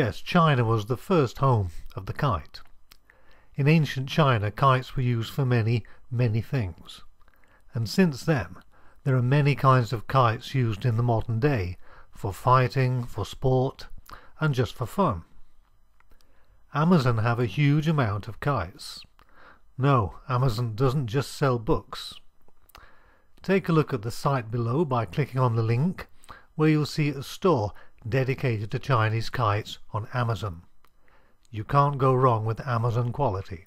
Yes, China was the first home of the kite. In ancient China, kites were used for many, many things. And since then, there are many kinds of kites used in the modern day, for fighting, for sport, and just for fun. Amazon have a huge amount of kites. No, Amazon doesn't just sell books. Take a look at the site below by clicking on the link, where you'll see a store dedicated to Chinese kites on Amazon. You can't go wrong with Amazon quality.